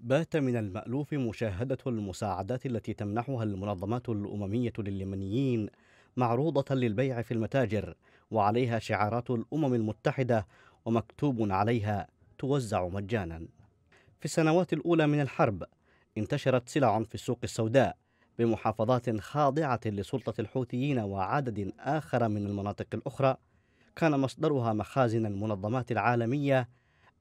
بات من المألوف مشاهدة المساعدات التي تمنحها المنظمات الأممية لليمنيين معروضة للبيع في المتاجر وعليها شعارات الأمم المتحدة ومكتوب عليها توزع مجانا في السنوات الأولى من الحرب انتشرت سلع في السوق السوداء بمحافظات خاضعة لسلطة الحوثيين وعدد آخر من المناطق الأخرى كان مصدرها مخازن المنظمات العالمية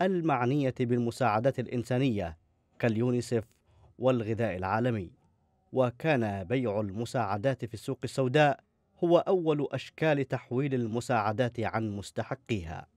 المعنية بالمساعدات الإنسانية كاليونيسف والغذاء العالمي وكان بيع المساعدات في السوق السوداء هو اول اشكال تحويل المساعدات عن مستحقيها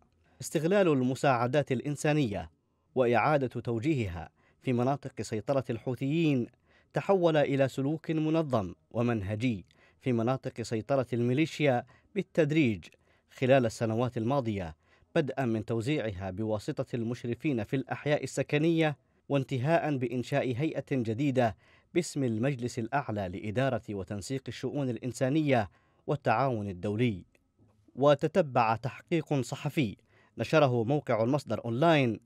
استغلال المساعدات الانسانيه واعاده توجيهها في مناطق سيطره الحوثيين تحول الى سلوك منظم ومنهجي في مناطق سيطره الميليشيا بالتدريج خلال السنوات الماضيه بدءا من توزيعها بواسطه المشرفين في الاحياء السكنيه وانتهاء بإنشاء هيئة جديدة باسم المجلس الأعلى لإدارة وتنسيق الشؤون الإنسانية والتعاون الدولي. وتتبع تحقيق صحفي نشره موقع المصدر أونلاين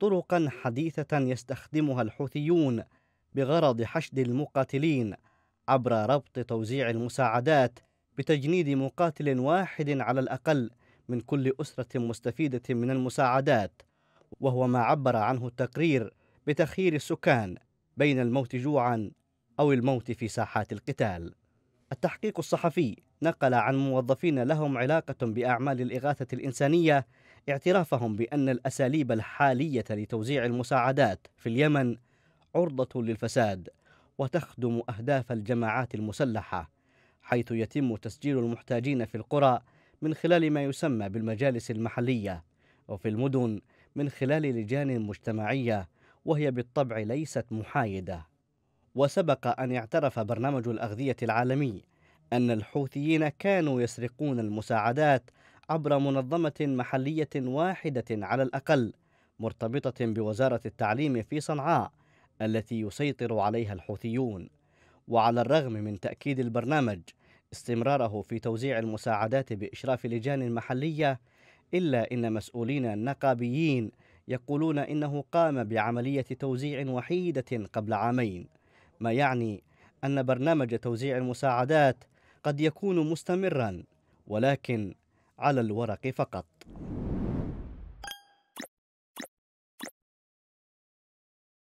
طرقا حديثة يستخدمها الحوثيون بغرض حشد المقاتلين عبر ربط توزيع المساعدات بتجنيد مقاتل واحد على الأقل من كل أسرة مستفيدة من المساعدات وهو ما عبر عنه التقرير بتخيير السكان بين الموت جوعا أو الموت في ساحات القتال التحقيق الصحفي نقل عن موظفين لهم علاقة بأعمال الإغاثة الإنسانية اعترافهم بأن الأساليب الحالية لتوزيع المساعدات في اليمن عرضة للفساد وتخدم أهداف الجماعات المسلحة حيث يتم تسجيل المحتاجين في القرى من خلال ما يسمى بالمجالس المحلية وفي المدن من خلال لجان مجتمعية وهي بالطبع ليست محايدة وسبق أن اعترف برنامج الأغذية العالمي أن الحوثيين كانوا يسرقون المساعدات عبر منظمة محلية واحدة على الأقل مرتبطة بوزارة التعليم في صنعاء التي يسيطر عليها الحوثيون وعلى الرغم من تأكيد البرنامج استمراره في توزيع المساعدات بإشراف لجان محلية إلا أن مسؤولين نقابيين يقولون إنه قام بعملية توزيع وحيدة قبل عامين ما يعني أن برنامج توزيع المساعدات قد يكون مستمرا ولكن على الورق فقط